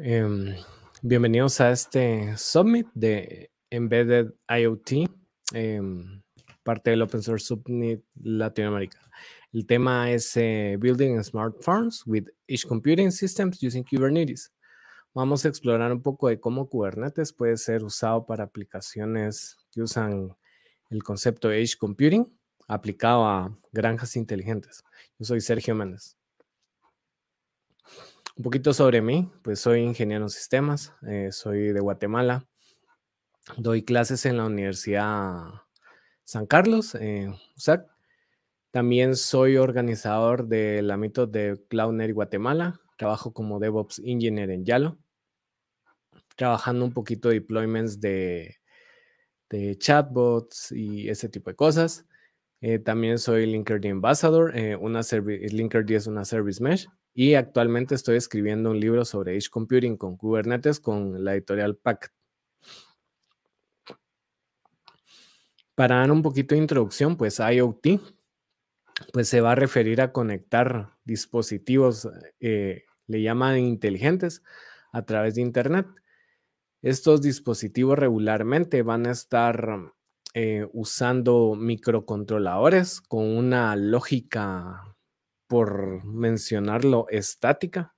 Em, bienvenidos a este Summit de Embedded IoT, em, parte del Open Source Summit Latinoamérica. El tema es eh, Building Smart Farms with Edge Computing Systems using Kubernetes. Vamos a explorar un poco de cómo Kubernetes puede ser usado para aplicaciones que usan el concepto de Edge Computing aplicado a granjas inteligentes. Yo soy Sergio Méndez. Un poquito sobre mí, pues soy ingeniero en sistemas, eh, soy de Guatemala, doy clases en la Universidad San Carlos, eh, USAC. También soy organizador del ámbito de Cloudner Guatemala, trabajo como DevOps Engineer en Yalo, trabajando un poquito de deployments de, chatbots y ese tipo de cosas. Eh, también soy Linkerd Ambassador, eh, una LinkerD es una Service Mesh y actualmente estoy escribiendo un libro sobre Edge Computing con Kubernetes con la editorial Pact. Para dar un poquito de introducción, pues IoT pues se va a referir a conectar dispositivos, eh, le llaman inteligentes, a través de Internet. Estos dispositivos regularmente van a estar eh, usando microcontroladores con una lógica por mencionarlo, estática,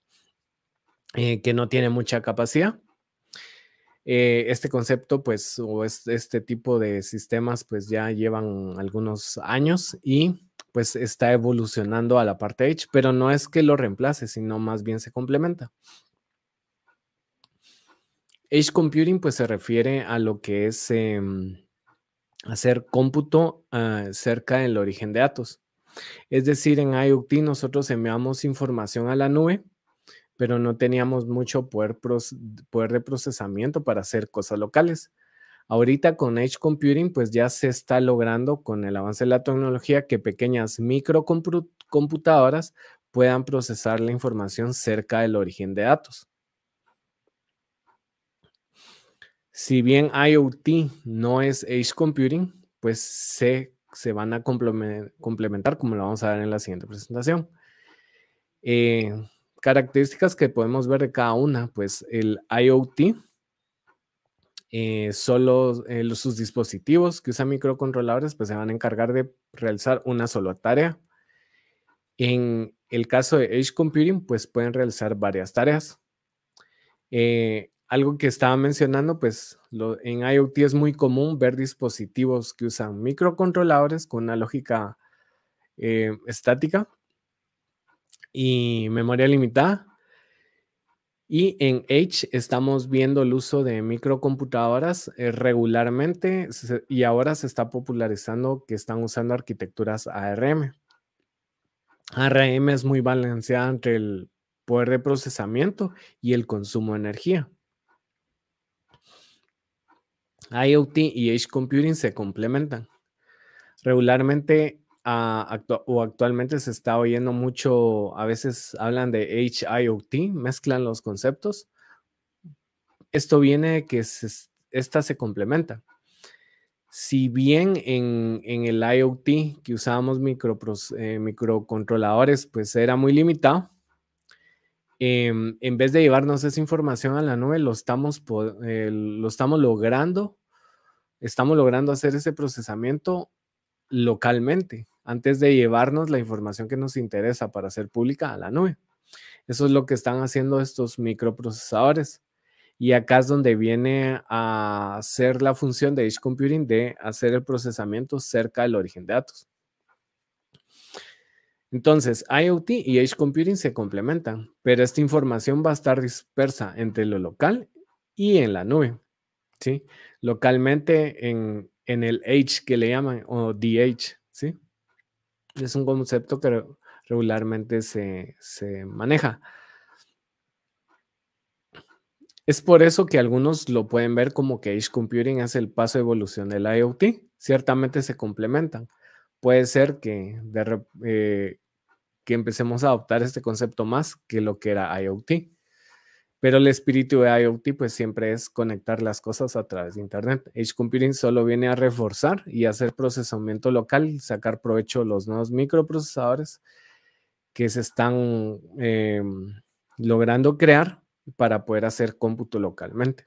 eh, que no tiene mucha capacidad. Eh, este concepto, pues, o este, tipo de sistemas, pues ya llevan algunos años y pues está evolucionando a la parte Edge, pero no es que lo reemplace, sino más bien se complementa. Edge Computing pues se refiere a lo que es em, hacer cómputo ah, cerca del origen de datos. Es decir, en IoT nosotros enviamos información a la nube, pero no teníamos mucho poder, de procesamiento para hacer cosas locales. Ahorita con Edge Computing, pues ya se está logrando con el avance de la tecnología que pequeñas microcomputadoras puedan procesar la información cerca del origen de datos. Si bien IoT no es Edge Computing, pues se se van a complementar, como lo vamos a ver en la siguiente presentación. Eh, características que podemos ver de cada una, pues el IoT, eh, solo eh, sus dispositivos que usan microcontroladores, pues se van a encargar de realizar una sola tarea. En el caso de Edge Computing, pues pueden realizar varias tareas algo que estaba mencionando, pues en IoT es muy común ver dispositivos que usan microcontroladores con una lógica eh, estática y memoria limitada. Y en Edge estamos viendo el uso de microcomputadoras eh, regularmente y ahora se está popularizando que están usando arquitecturas ARM. ARM es muy balanceada entre el poder de procesamiento y el consumo de energía. IoT y Edge Computing se complementan. Regularmente o actualmente se está oyendo mucho, a veces hablan de Edge IoT, mezclan los conceptos. Esto viene de que esta se complementa. Si bien en, el IoT que usábamos eh, microcontroladores, pues era muy limitado, em, en vez de llevarnos esa información a la nube, lo estamos, eh, lo estamos logrando estamos logrando hacer ese procesamiento localmente antes de llevarnos la información que nos interesa para hacer pública a la nube. Eso es lo que están haciendo estos microprocesadores. Y acá es donde viene a ser la función de Edge Computing de hacer el procesamiento cerca del origen de datos. Entonces, IoT y Edge Computing se complementan, pero esta información va a estar dispersa entre lo local y en la nube. ¿sí? Localmente en, el H que le llaman, o DH, ¿sí? Es un concepto que regularmente se, maneja. Es por eso que algunos lo pueden ver como que Edge Computing es el paso de evolución del IoT. Ciertamente se complementan. Puede ser que, eh, que empecemos a adoptar este concepto más que lo que era IoT. Pero el espíritu de IoT pues siempre es conectar las cosas a través de Internet. Edge Computing solo viene a reforzar y hacer procesamiento local, sacar provecho de los nuevos microprocesadores que se están em, logrando crear para poder hacer cómputo localmente.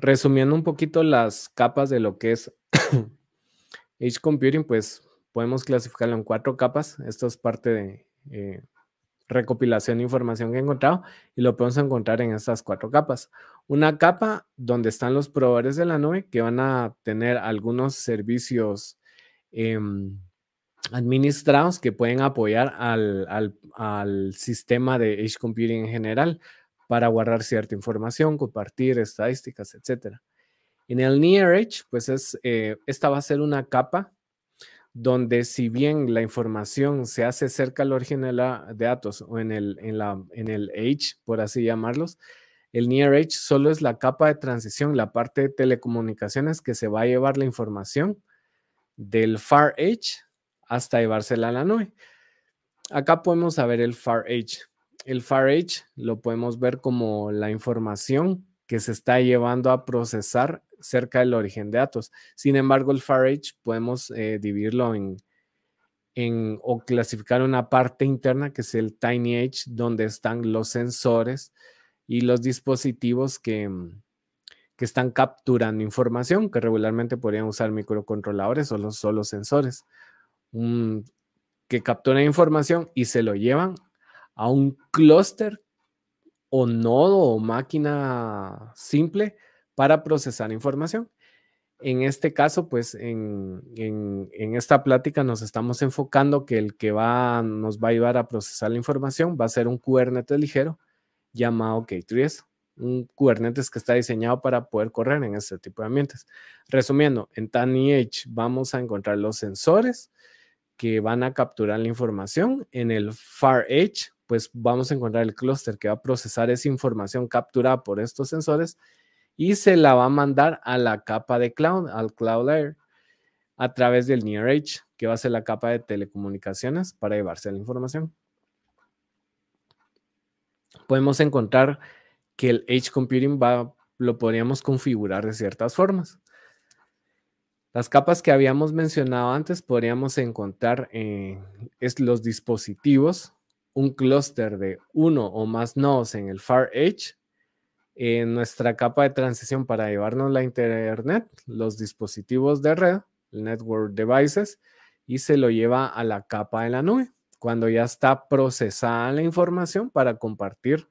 Resumiendo un poquito las capas de lo que es Edge Computing, pues podemos clasificarlo en cuatro capas. Esto es parte de... Eh, recopilación de información que he encontrado y lo podemos encontrar en estas cuatro capas. Una capa donde están los proveedores de la nube que van a tener algunos servicios em, administrados que pueden apoyar al, sistema de Edge Computing en general para guardar cierta información, compartir estadísticas, etc. En el Near Edge, pues es, eh, esta va a ser una capa donde si bien la información se hace cerca al origen de, datos o en el, en, en el edge, por así llamarlos, el near edge solo es la capa de transición, la parte de telecomunicaciones que se va a llevar la información del far edge hasta llevársela a la nube. Acá podemos saber el far edge. El far edge lo podemos ver como la información que se está llevando a procesar cerca del origen de datos. Sin embargo, el Farage podemos eh, dividirlo en, o clasificar una parte interna que es el Tiny Edge, donde están los sensores y los dispositivos que, que están capturando información, que regularmente podrían usar microcontroladores o los solo sensores, que capturan información y se lo llevan a un clúster o nodo o máquina simple para procesar información. En este caso, pues en, esta plática nos estamos enfocando que el que va, nos va a ayudar a procesar la información va a ser un Kubernetes ligero llamado K3S, un Kubernetes que está diseñado para poder correr en este tipo de ambientes. Resumiendo, en tan edge vamos a encontrar los sensores que van a capturar la información. En el Far Edge, pues vamos a encontrar el clúster que va a procesar esa información capturada por estos sensores y se la va a mandar a la capa de cloud, al cloud layer, a través del Near Edge, que va a ser la capa de telecomunicaciones para llevarse la información. Podemos encontrar que el Edge Computing va, lo podríamos configurar de ciertas formas. Las capas que habíamos mencionado antes podríamos encontrar en eh, los dispositivos, un clúster de uno o más nodos en el Far Edge en nuestra capa de transición para llevarnos la Internet, los dispositivos de red, Network Devices, y se lo lleva a la capa de la nube, cuando ya está procesada la información para compartir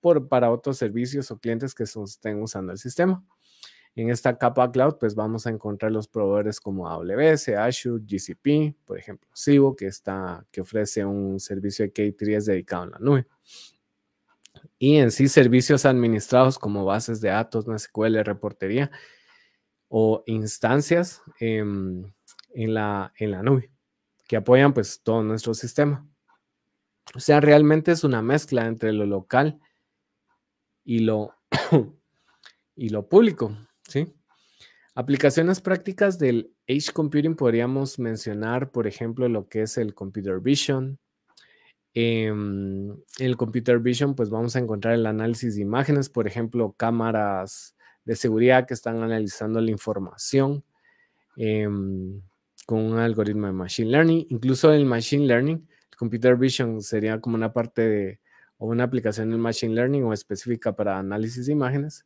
por, para otros servicios o clientes que estén usando el sistema. En esta capa cloud, pues vamos a encontrar los proveedores como AWS, Azure, GCP, por ejemplo, sibo que, está, que ofrece un servicio de K3 dedicado a la nube y en sí servicios administrados como bases de datos, SQL, reportería o instancias em, en, la, nube que apoyan pues todo nuestro sistema. O sea, realmente es una mezcla entre lo local y lo, y lo público, ¿sí? Aplicaciones prácticas del Edge Computing podríamos mencionar, por ejemplo, lo que es el Computer Vision, en el computer vision, pues vamos a encontrar el análisis de imágenes, por ejemplo, cámaras de seguridad que están analizando la información em, con un algoritmo de machine learning. Incluso el machine learning, el computer vision sería como una parte de o una aplicación del machine learning o específica para análisis de imágenes.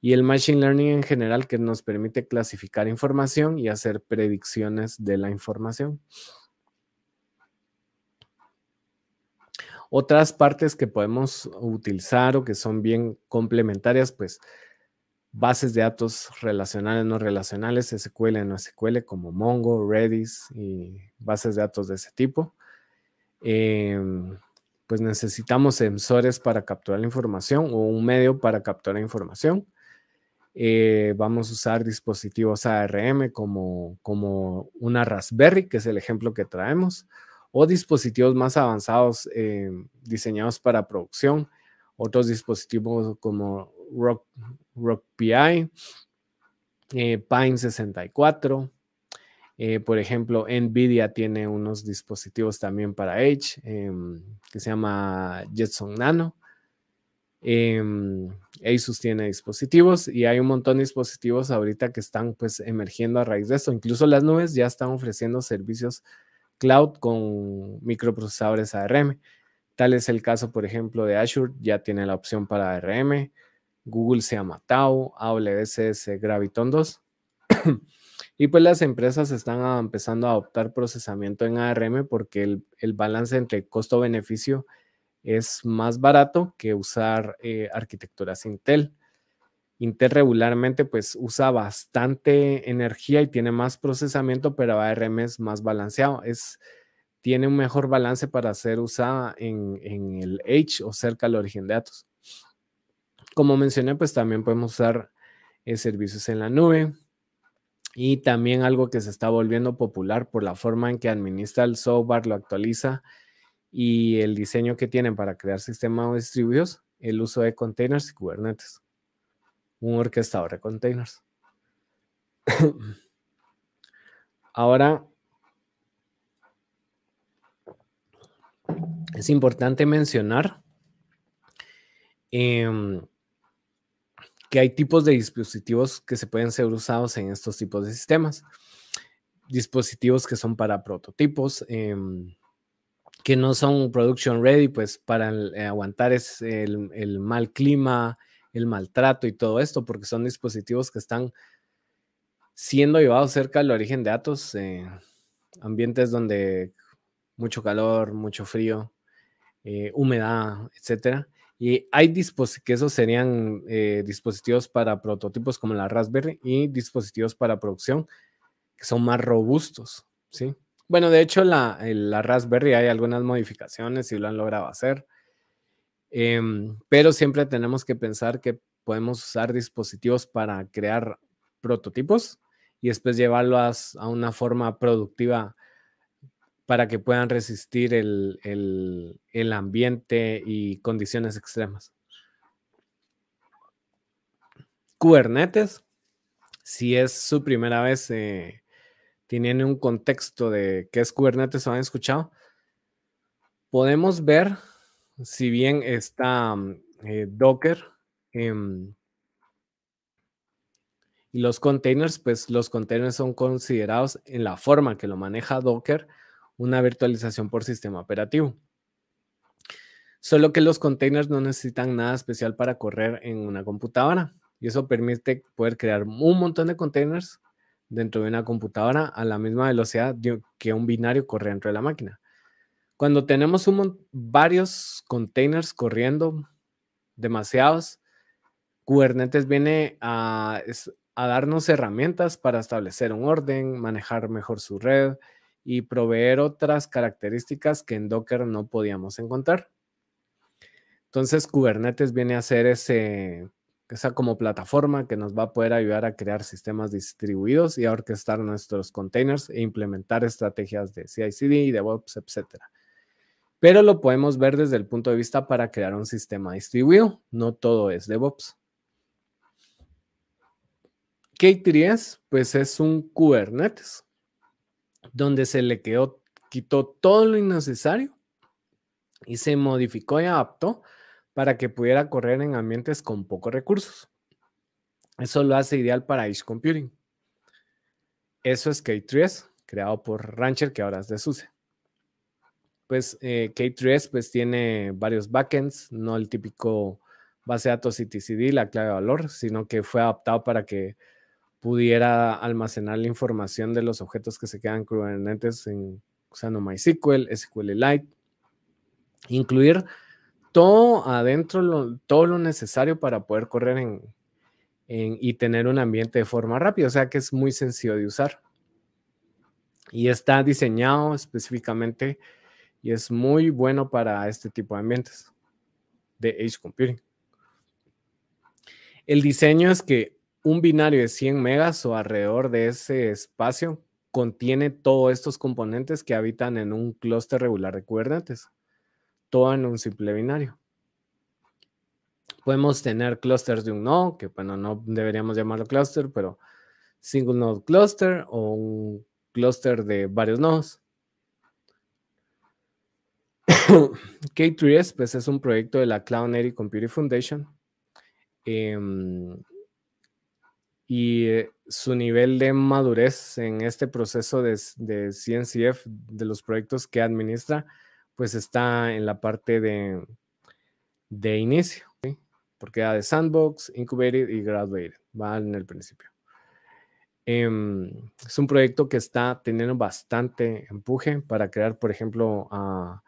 Y el machine learning en general que nos permite clasificar información y hacer predicciones de la información. Otras partes que podemos utilizar o que son bien complementarias, pues bases de datos relacionales, no relacionales, SQL, no SQL, como Mongo, Redis y bases de datos de ese tipo. Em, pues necesitamos sensores para capturar la información o un medio para capturar información. Eh, vamos a usar dispositivos ARM como una Raspberry, que es el ejemplo que traemos, o dispositivos más avanzados eh, diseñados para producción, otros dispositivos como Rock, PI, eh, Pine 64. Eh, por ejemplo, NVIDIA tiene unos dispositivos también para Edge em, que se llama Jetson Nano. Em, Asus tiene dispositivos y hay un montón de dispositivos ahorita que están pues emergiendo a raíz de esto. Incluso las nubes ya están ofreciendo servicios cloud con microprocesadores ARM. Tal es el caso, por ejemplo, de Azure, ya tiene la opción para ARM, Google se ha matado AWS es Graviton 2. y pues las empresas están empezando a adoptar procesamiento en ARM porque el, balance entre costo-beneficio es más barato que usar eh, arquitecturas Intel. Intel regularmente pues usa bastante energía y tiene más procesamiento, pero ARM es más balanceado. Es, tiene un mejor balance para ser usada en, el Edge o cerca al origen de datos. Como mencioné, pues también podemos usar eh, servicios en la nube y también algo que se está volviendo popular por la forma en que administra el software, lo actualiza y el diseño que tienen para crear sistemas distribuidos, el uso de containers y Kubernetes un orquestador de containers. Ahora, es importante mencionar em, que hay tipos de dispositivos que se pueden ser usados en estos tipos de sistemas. Dispositivos que son para prototipos, em, que no son production ready, pues para eh, aguantar el, mal clima, el maltrato y todo esto, porque son dispositivos que están siendo llevados cerca del origen de datos, eh, ambientes donde mucho calor, mucho frío, eh, humedad, etcétera. Y hay dispositivos, que esos serían eh, dispositivos para prototipos como la Raspberry y dispositivos para producción que son más robustos, ¿sí? Bueno, de hecho, la, la Raspberry hay algunas modificaciones y lo han logrado hacer. Em, pero siempre tenemos que pensar que podemos usar dispositivos para crear prototipos y después llevarlos a una forma productiva para que puedan resistir el, ambiente y condiciones extremas. Kubernetes, si es su primera vez, eh, tienen un contexto de qué es Kubernetes, ¿lo han escuchado? Podemos ver si bien está mm, eh, Docker em, y los containers, pues los containers son considerados en la forma que lo maneja Docker una virtualización por sistema operativo. Solo que los containers no necesitan nada especial para correr en una computadora y eso permite poder crear un montón de containers dentro de una computadora a la misma velocidad que un binario corre dentro de la máquina. Cuando tenemos varios containers corriendo, demasiados, Kubernetes viene a, darnos herramientas para establecer un orden, manejar mejor su red y proveer otras características que en Docker no podíamos encontrar. Entonces, Kubernetes viene a ser esa como plataforma que nos va a poder ayudar a crear sistemas distribuidos y a orquestar nuestros containers e implementar estrategias de CI/CD, DevOps, etcétera pero lo podemos ver desde el punto de vista para crear un sistema distribuido. No todo es DevOps. K3S, pues es un Kubernetes, donde se le quedó, quitó todo lo innecesario y se modificó y adaptó para que pudiera correr en ambientes con pocos recursos. Eso lo hace ideal para Edge Computing. Eso es K3S, creado por Rancher, que ahora es de SUSE pues eh, K3S pues tiene varios backends, no el típico base de datos y la clave de valor, sino que fue adaptado para que pudiera almacenar la información de los objetos que se quedan Kubernetes en usando MySQL, SQLite, incluir todo adentro, todo lo necesario para poder correr y tener un ambiente de forma rápida, o sea que es muy sencillo de usar. Y está diseñado específicamente y es muy bueno para este tipo de ambientes de Edge Computing. El diseño es que un binario de 100 megas o alrededor de ese espacio contiene todos estos componentes que habitan en un clúster regular de Kubernetes, todo en un simple binario. Podemos tener clusters de un nodo, que bueno, no deberíamos llamarlo cluster, pero single node cluster o un cluster de varios nodos. K3S pues, es un proyecto de la Cloud Native Computing Foundation. Em, y eh, su nivel de madurez en este proceso de, de, CNCF, de los proyectos que administra, pues está en la parte de, de inicio, porque era de sandbox, incubated y graduated, va en el principio. Em, es un proyecto que está teniendo bastante empuje para crear, por ejemplo, a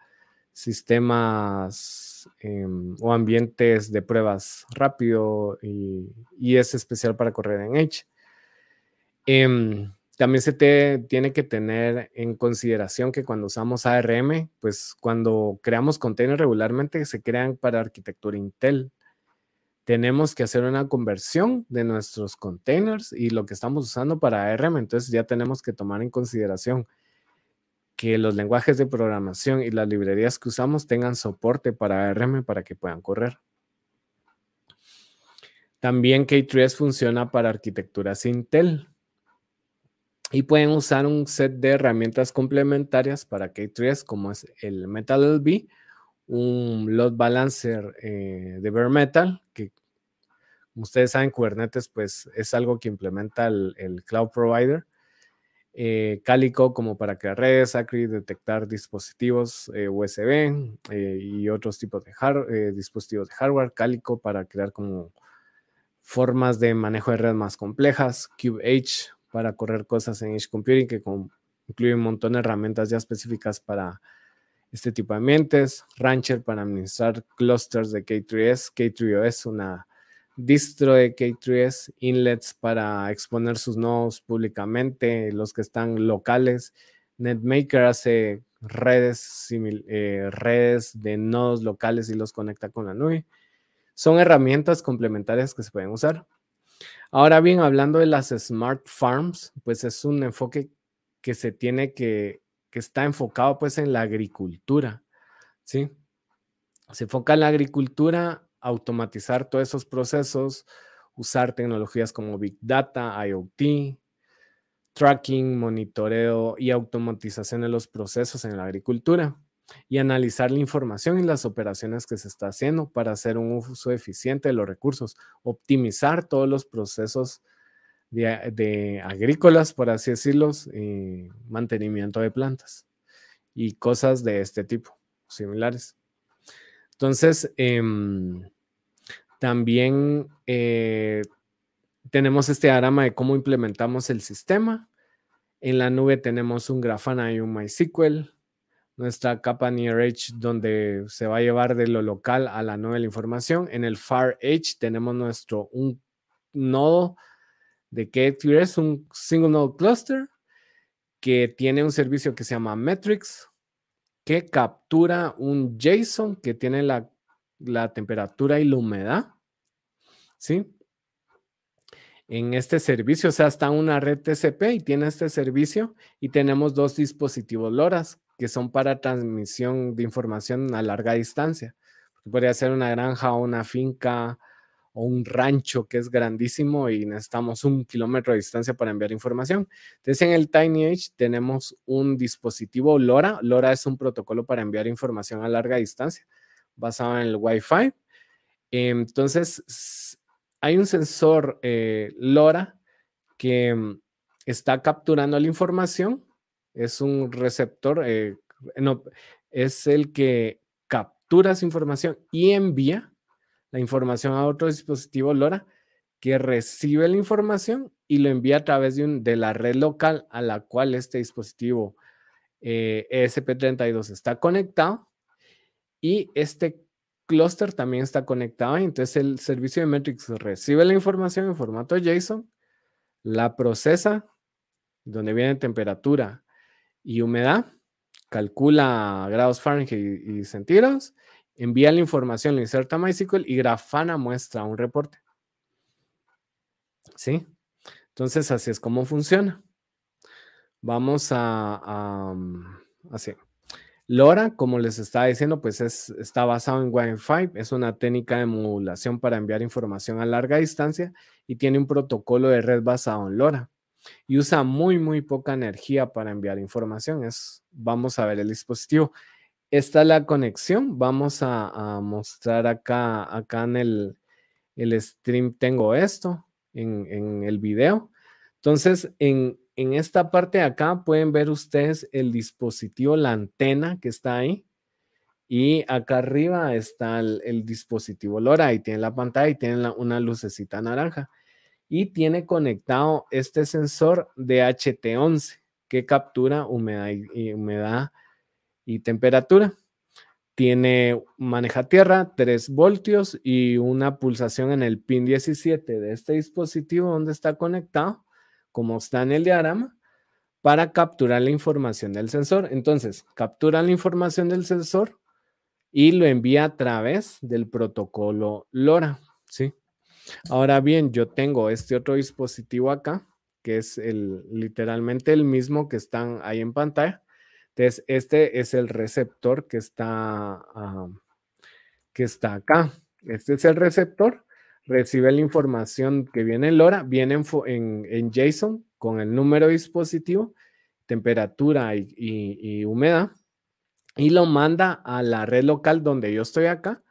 sistemas em, o ambientes de pruebas rápido y, es especial para correr en Edge. Em, también se te, tiene que tener en consideración que cuando usamos ARM, pues cuando creamos containers regularmente se crean para arquitectura Intel. Tenemos que hacer una conversión de nuestros containers y lo que estamos usando para ARM, entonces ya tenemos que tomar en consideración que los lenguajes de programación y las librerías que usamos tengan soporte para ARM para que puedan correr. También K3S funciona para arquitecturas Intel y pueden usar un set de herramientas complementarias para K3S como es el MetalLB, un load balancer eh, de bare metal que como ustedes saben Kubernetes pues es algo que implementa el cloud provider eh, cálico Calico como para crear redes, Acry detectar dispositivos eh, USB eh, y otros tipos de dispositivos de hardware, Calico para crear como formas de manejo de red más complejas, CubeH para correr cosas en Edge Computing que incluye un montón de herramientas ya específicas para este tipo de ambientes, Rancher para administrar clusters de K3S, K3OS, una distro de K3S, inlets para exponer sus nodos públicamente, los que están locales. NetMaker hace redes, eh, redes de nodos locales y los conecta con la nube. Son herramientas complementarias que se pueden usar. Ahora bien, hablando de las smart farms, pues es un enfoque que se tiene que, que está enfocado pues en la agricultura, ¿sí? Se enfoca en la agricultura automatizar todos esos procesos, usar tecnologías como Big Data, IoT, tracking, monitoreo y automatización de los procesos en la agricultura y analizar la información y las operaciones que se está haciendo para hacer un uso eficiente de los recursos, optimizar todos los procesos de, agrícolas, por así decirlos, y eh, mantenimiento de plantas y cosas de este tipo, similares. Entonces, em, también eh, tenemos este arama de cómo implementamos el sistema. En la nube tenemos un Grafana y un MySQL. Nuestra capa Near Edge, donde se va a llevar de lo local a la nube la información. En el Far Edge tenemos nuestro un nodo de K8s, un Single Node Cluster, que tiene un servicio que se llama Metrics, que captura un JSON que tiene la, temperatura y la humedad. ¿Sí? en este servicio, o sea, está una red TCP y tiene este servicio y tenemos dos dispositivos LoRaS que son para transmisión de información a larga distancia. Podría ser una granja, o una finca, o un rancho que es grandísimo y necesitamos un kilómetro de distancia para enviar información. Entonces en el Tiny Edge tenemos un dispositivo LoRa. LoRa es un protocolo para enviar información a larga distancia basado en el Wi-Fi. Entonces hay un sensor eh, LoRa que mm, está capturando la información. Es un receptor, eh, no, es el que captura esa información y envía la información a otro dispositivo LoRa que recibe la información y lo envía a través de, un, de la red local a la cual este dispositivo ESP32 eh, e está conectado y este clúster también está conectado. Entonces el servicio de Metrics recibe la información en formato JSON, la procesa, donde viene temperatura y humedad, calcula grados Fahrenheit y centígrados envía la información, lo inserta MySQL y Grafana muestra un reporte. ¿Sí? Entonces, así es como funciona. Vamos a, mm, así. LoRa, como les estaba diciendo, pues es, está basado en Wi-Fi, es una técnica de modulación para enviar información a larga distancia y tiene un protocolo de red basado en LoRa y usa muy, muy poca energía para enviar información. Es, vamos a ver el dispositivo. Esta la conexión. Vamos a, mostrar acá, acá en el, stream tengo esto, en, el video. Entonces, en, esta parte de acá pueden ver ustedes el dispositivo, la antena que está ahí. Y acá arriba está el, dispositivo LoRa y tiene la pantalla y tiene una lucecita naranja. Y tiene conectado este sensor de ht 11 que captura humedad, y humedad y temperatura. Tiene, maneja tierra, 3 voltios y una pulsación en el pin 17 de este dispositivo donde está conectado, como está en el diagrama, para capturar la información del sensor. Entonces, captura la información del sensor y lo envía a través del protocolo LoRa, ¿sí? Ahora bien, yo tengo este otro dispositivo acá, que es el, literalmente el mismo que están ahí en pantalla, entonces, este es el receptor que está, ah, que está acá. Este es el receptor, recibe la información que viene en LoRa, viene en, en, JSON con el número dispositivo, temperatura y, y, y humedad, y lo manda a la red local donde yo estoy acá,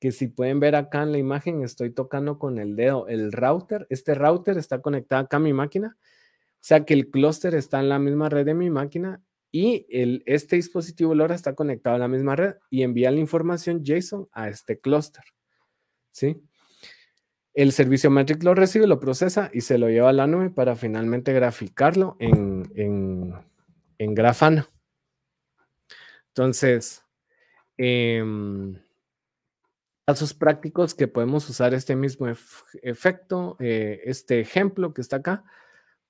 que si pueden ver acá en la imagen, estoy tocando con el dedo el router. Este router está conectado acá a mi máquina, o sea que el clúster está en la misma red de mi máquina y el, este dispositivo LoRa está conectado a la misma red y envía la información JSON a este clúster. El servicio Metric lo recibe, lo procesa y se lo lleva a la nube para finalmente graficarlo en, en, Grafana. Entonces, casos em, prácticos que podemos usar este mismo efecto, eh, este ejemplo que está acá,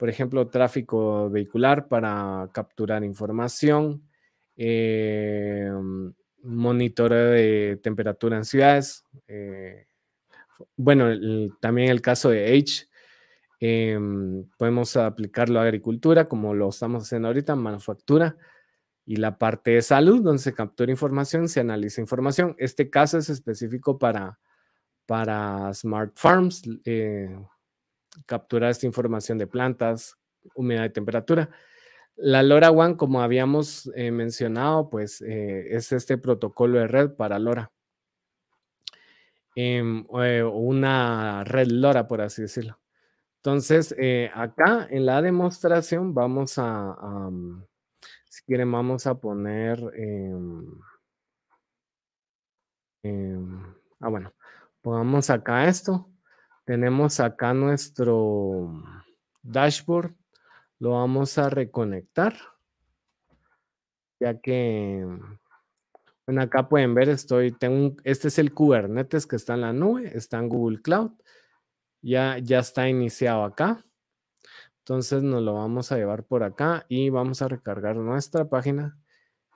por ejemplo, tráfico vehicular para capturar información, eh, monitoreo de temperatura en ciudades. Eh, bueno, también el caso de H, eh, podemos aplicarlo a agricultura, como lo estamos haciendo ahorita, manufactura, y la parte de salud, donde se captura información, se analiza información. Este caso es específico para, para Smart Farms, capturar esta información de plantas, humedad y temperatura. La Lora LoRaWAN, como habíamos eh, mencionado, pues eh, es este protocolo de red para LoRa. Em, eh, una red LoRa, por así decirlo. Entonces, acá en la demostración vamos a, a mm, si quieren, vamos a poner, em, em, ah, bueno, pongamos acá esto. Tenemos acá nuestro dashboard. Lo vamos a reconectar. Ya que, bueno, acá pueden ver, estoy, tengo, este es el Kubernetes que está en la nube, está en Google Cloud. Ya, ya está iniciado acá. Entonces nos lo vamos a llevar por acá y vamos a recargar nuestra página,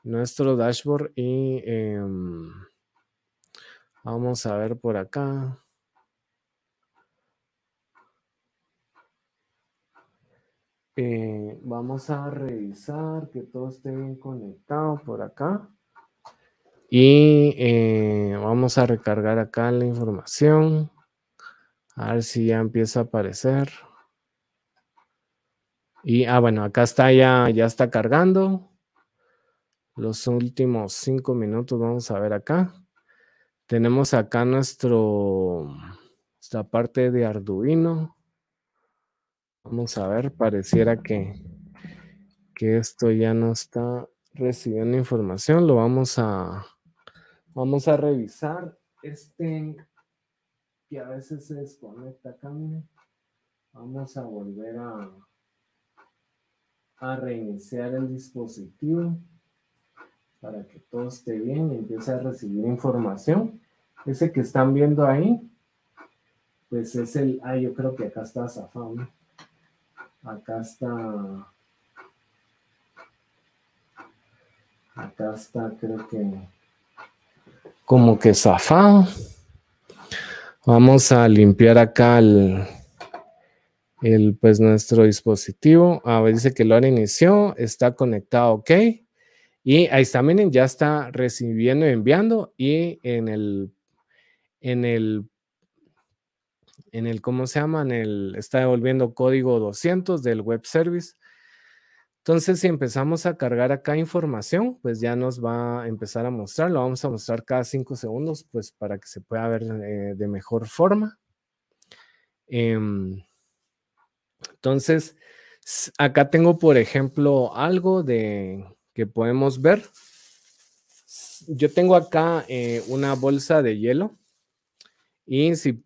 nuestro dashboard y em, vamos a ver por acá. Eh, vamos a revisar que todo esté bien conectado por acá. Y eh, vamos a recargar acá la información. A ver si ya empieza a aparecer. Y, ah, bueno, acá está ya, ya está cargando. Los últimos cinco minutos vamos a ver acá. Tenemos acá nuestro, esta parte de Arduino. Vamos a ver, pareciera que, que esto ya no está recibiendo información. Lo vamos a, vamos a revisar. Este que a veces se desconecta acá, Vamos a volver a, reiniciar el dispositivo para que todo esté bien y empiece a recibir información. Ese que están viendo ahí, pues es el, ah, yo creo que acá está zafado, Acá está. Acá está, creo que. Como que zafado. Vamos a limpiar acá el, pues nuestro dispositivo. A ver, dice que lo reinició, está conectado, ok. Y ahí está, miren, ya está recibiendo y enviando. Y en el, en el en el, ¿cómo se llama? En el, está devolviendo código 200 del web service. Entonces, si empezamos a cargar acá información, pues ya nos va a empezar a mostrar. Lo vamos a mostrar cada cinco segundos, pues para que se pueda ver eh, de mejor forma. Em, entonces, acá tengo, por ejemplo, algo de que podemos ver. Yo tengo acá eh, una bolsa de hielo. Y si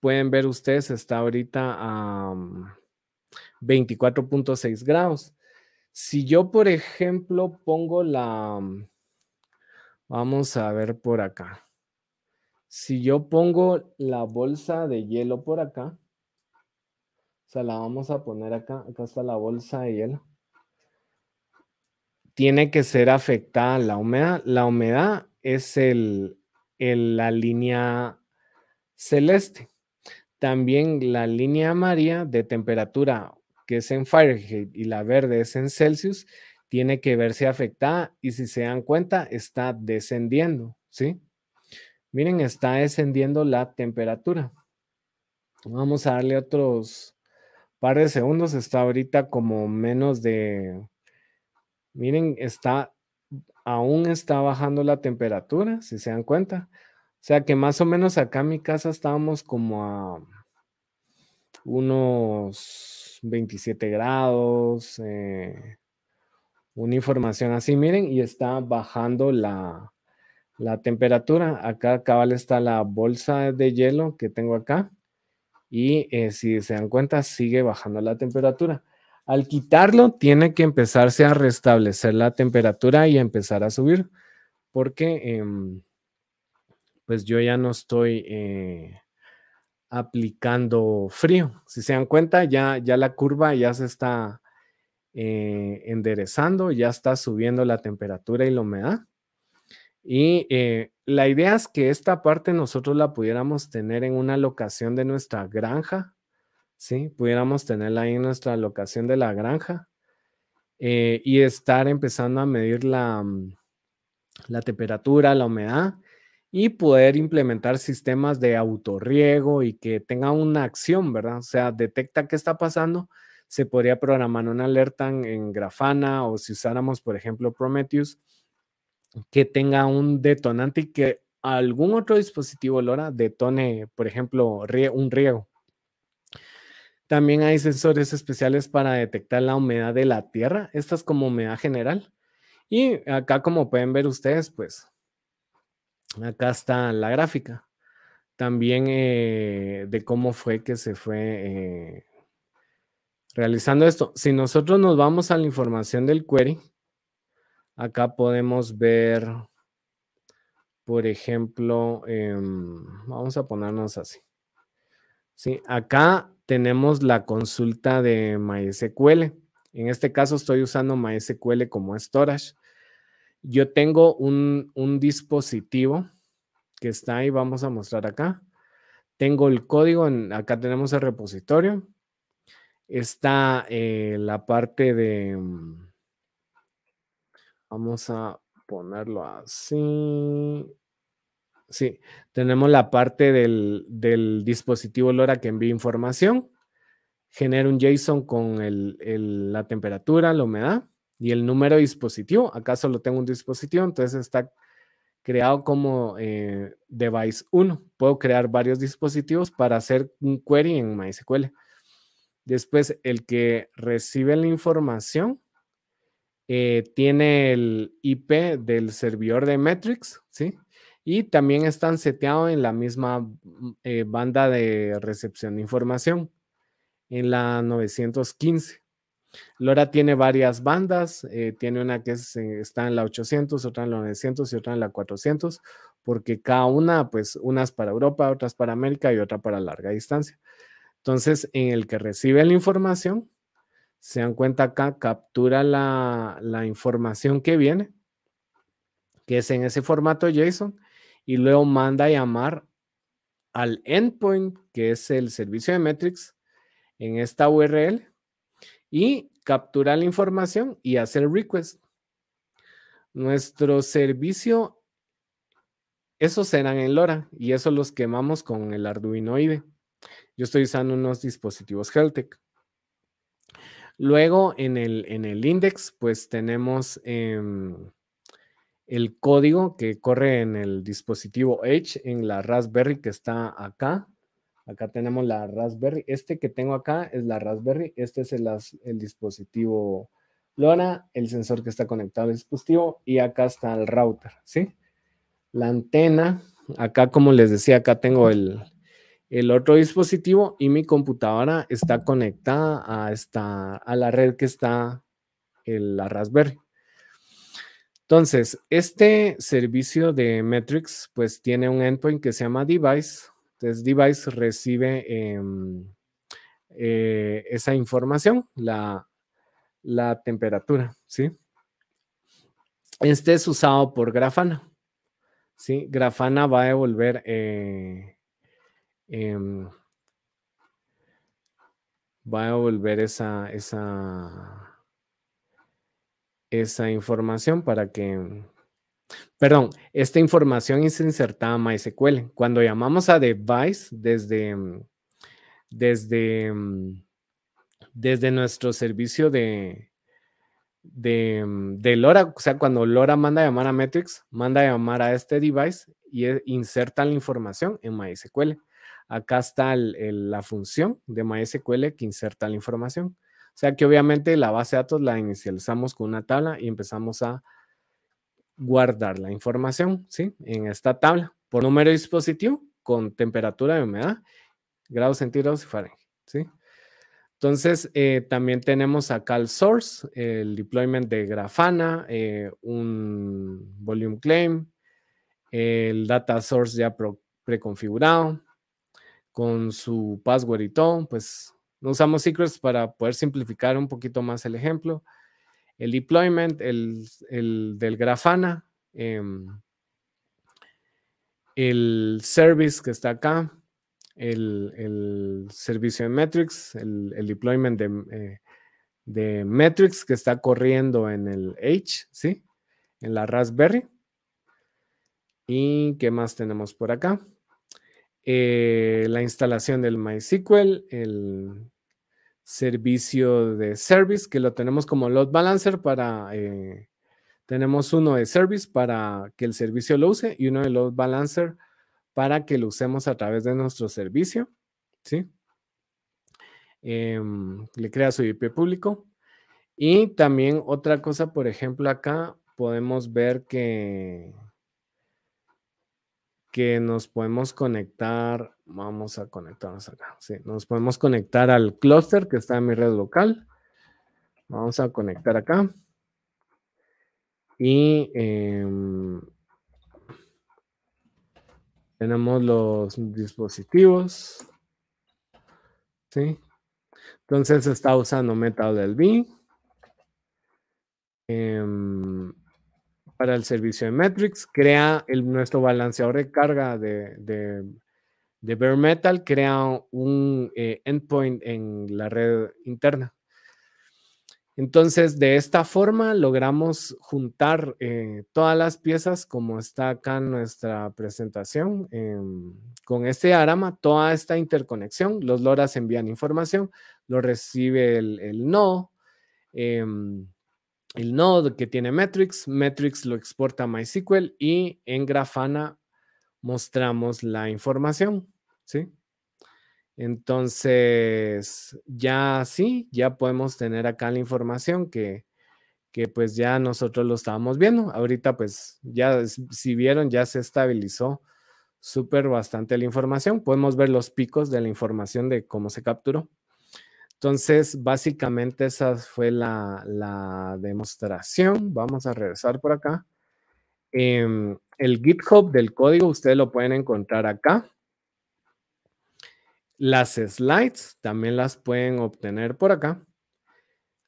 pueden ver ustedes, está ahorita a 24.6 mm, grados. Si yo, por ejemplo, pongo la... Mm, vamos a ver por acá. Si yo pongo la bolsa de hielo por acá, o sea, la vamos a poner acá, acá está la bolsa de hielo. Tiene que ser afectada la humedad. La humedad es el, el, la línea celeste. También la línea amarilla de temperatura que es en Fahrenheit y la verde es en Celsius, tiene que verse afectada y si se dan cuenta está descendiendo, ¿sí? Miren, está descendiendo la temperatura. Vamos a darle otros par de segundos, está ahorita como menos de, miren, está, aún está bajando la temperatura, si se dan cuenta, o sea que más o menos acá en mi casa estábamos como a unos 27 grados, eh, una información así, miren, y está bajando la, temperatura. Acá vale, está la bolsa de hielo que tengo acá y eh, si se dan cuenta sigue bajando la temperatura. Al quitarlo tiene que empezarse a restablecer la temperatura y empezar a subir porque... Em, pues yo ya no estoy eh, aplicando frío. Si se dan cuenta, ya, ya la curva ya se está eh, enderezando, ya está subiendo la temperatura y la humedad. Y eh, la idea es que esta parte nosotros la pudiéramos tener en una locación de nuestra granja, ¿sí? Pudiéramos tenerla ahí en nuestra locación de la granja y estar empezando a medir la, mm, la temperatura, la humedad y poder implementar sistemas de autorriego y que tenga una acción, ¿verdad? O sea, detecta qué está pasando, se podría programar una alerta en, Grafana o si usáramos, por ejemplo, Prometheus, que tenga un detonante y que algún otro dispositivo LoRa detone, por ejemplo, un riego. También hay sensores especiales para detectar la humedad de la tierra, esta es como humedad general. Y acá, como pueden ver ustedes, pues Acá está la gráfica. También eh, de cómo fue que se fue eh, realizando esto. Si nosotros nos vamos a la información del query, acá podemos ver, por ejemplo, em, vamos a ponernos así. si acá tenemos la consulta de MySQL. En este caso estoy usando MySQL como storage. Yo tengo un, dispositivo que está ahí, vamos a mostrar acá. Tengo el código, en, acá tenemos el repositorio. Está eh, la parte de... Mm, vamos a ponerlo así. Sí, tenemos la parte del, dispositivo LoRa que envía información. Genera un JSON con la temperatura, la humedad y el número de dispositivo. Acá solo tengo un dispositivo, entonces está creado como eh, device 1. Puedo crear varios dispositivos para hacer un query en MySQL. Después, el que recibe la información eh, tiene el IP del servidor de metrics, ¿sí? Y también están seteados en la misma eh, banda de recepción de información, en la 915. Lora tiene varias bandas, eh, tiene una que eh, está en la 800, otra en la 900 y otra en la 400, porque cada una, pues unas para Europa, otras para América y otra para larga distancia. Entonces, en el que recibe la información, se dan cuenta acá, captura la, la información que viene, que es en ese formato JSON, y luego manda a llamar al endpoint, que es el servicio de metrics, en esta URL y capturar la información y hacer request. Nuestro servicio, esos serán en LoRa y eso los quemamos con el arduino Arduinoide. Yo estoy usando unos dispositivos Heltec. Luego en el, en el index, pues tenemos em, el código que corre en el dispositivo Edge, en la Raspberry que está acá. Acá tenemos la Raspberry. Este que tengo acá es la Raspberry. Este es el, dispositivo LoRa, el sensor que está conectado al dispositivo y acá está el router, ¿sí? La antena, acá como les decía, acá tengo el, otro dispositivo y mi computadora está conectada a, esta, a la red que está en la Raspberry. Entonces, este servicio de Metrics pues tiene un endpoint que se llama device entonces, Device recibe em, eh, esa información, la, temperatura, ¿sí? Este es usado por Grafana, ¿sí? Grafana va a devolver... Eh, em, va a devolver esa, esa, esa información para que Perdón, esta información es insertada a MySQL. Cuando llamamos a device desde, mm, desde, mm, desde nuestro servicio de, de, mm, de, LoRa, o sea, cuando LoRa manda a llamar a Metrics, manda a llamar a este device y e, inserta la información en MySQL. Acá está la función de MySQL que inserta la información. O sea que obviamente la base de datos la inicializamos con una tabla y empezamos a guardar la información ¿sí? en esta tabla por número de dispositivo con temperatura de humedad, grados centígrados y Fahrenheit. ¿sí? Entonces, eh, también tenemos acá el source, el deployment de Grafana, eh, un volume claim, el data source ya preconfigurado, con su password y todo. Pues no usamos secrets para poder simplificar un poquito más el ejemplo el deployment, el, del Grafana, em, el service que está acá, el, servicio de metrics, el, deployment eh, de, metrics que está corriendo en el H, ¿sí? En la Raspberry. ¿Y qué más tenemos por acá? Eh, la instalación del MySQL, el servicio de service, que lo tenemos como load balancer para, eh, tenemos uno de service para que el servicio lo use y uno de load balancer para que lo usemos a través de nuestro servicio, ¿sí? Em, le crea su IP público. Y también otra cosa, por ejemplo, acá podemos ver que que nos podemos conectar, vamos a conectarnos acá, sí, nos podemos conectar al clúster que está en mi red local. Vamos a conectar acá. Y em, tenemos los dispositivos. ¿sí? Entonces está usando del Eh, em, para el servicio de metrics, crea el, nuestro balanceador de carga de, de, bare metal, crea un eh, endpoint en la red interna. Entonces, de esta forma logramos juntar eh, todas las piezas como está acá en nuestra presentación. Em, con este diagrama, toda esta interconexión, los LoRa's envían información, lo recibe el, no. Em, el nodo que tiene metrics, metrics lo exporta a MySQL y en Grafana mostramos la información, ¿sí? Entonces, ya sí, ya podemos tener acá la información que, que pues ya nosotros lo estábamos viendo. Ahorita pues ya, si vieron, ya se estabilizó súper bastante la información. Podemos ver los picos de la información de cómo se capturó. Entonces, básicamente esa fue la, demostración. Vamos a regresar por acá. Em, el GitHub del código, ustedes lo pueden encontrar acá. Las slides también las pueden obtener por acá.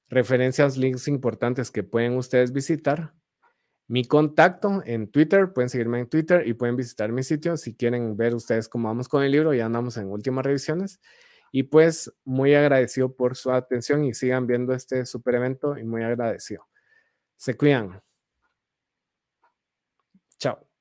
Referencias, links importantes que pueden ustedes visitar. Mi contacto en Twitter, pueden seguirme en Twitter y pueden visitar mi sitio si quieren ver ustedes cómo vamos con el libro. Ya andamos en últimas revisiones. Y pues muy agradecido por su atención y sigan viendo este super evento y muy agradecido. Se cuidan. Chao.